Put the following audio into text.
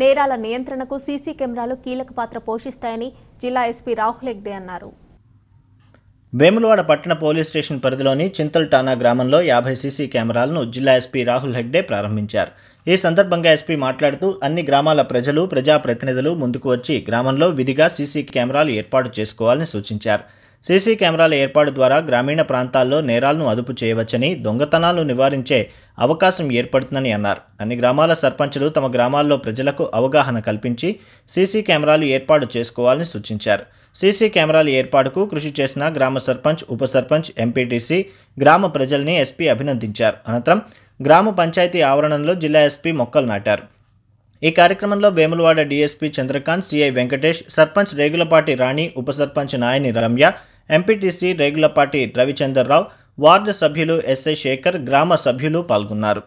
నేరాల నియంత్రణకు సీసీ కెమెరాలు కీలక పాత్ర పోషిస్తాయని జిల్లా ఎస్పీ రాహుల్ హెగ్డే అన్నారు వేములవాడ పట్టణ పోలీస్ స్టేషన్ పరిధిలోని చింతల్టానా గ్రామంలో యాభై సీసీ కెమెరాలను జిల్లా ఎస్పీ రాహుల్ హెగ్డే ప్రారంభించారు ఈ సందర్భంగా ఎస్పీ మాట్లాడుతూ అన్ని గ్రామాల ప్రజలు ప్రజాప్రతినిధులు ముందుకు వచ్చి గ్రామంలో విధిగా సీసీ కెమెరాలు ఏర్పాటు చేసుకోవాలని సూచించారు సీసీ కెమెరాల ఏర్పాటు ద్వారా గ్రామీణ ప్రాంతాల్లో నేరాలను అదుపు చేయవచ్చని దొంగతనాలను నివారించే అవకాశం ఏర్పడుతుందని అన్నారు అన్ని గ్రామాల సర్పంచులు తమ గ్రామాల్లో ప్రజలకు అవగాహన కల్పించి సీసీ కెమెరాలు ఏర్పాటు చేసుకోవాలని సూచించారు సీసీ కెమెరాల ఏర్పాటుకు కృషి చేసిన గ్రామ సర్పంచ్ ఉప సర్పంచ్ ఎంపీటీసీ గ్రామ ప్రజల్ని ఎస్పీ అభినందించారు అనంతరం గ్రామ పంచాయతీ ఆవరణలో జిల్లా ఎస్పీ మొక్కలు నాటారు ఈ కార్యక్రమంలో వేములవాడ డీఎస్పీ చంద్రకాంత్ సిఐ వెంకటేష్ సర్పంచ్ రేగులపాటి రాణి ఉప సర్పంచ్ నాయని రమ్య ఎంపీటీసీ రేగులపాటి రవిచందర్రావు వార్డు సభ్యులు ఎస్ఐ శేఖర్ గ్రామ సభ్యులు పాల్గొన్నారు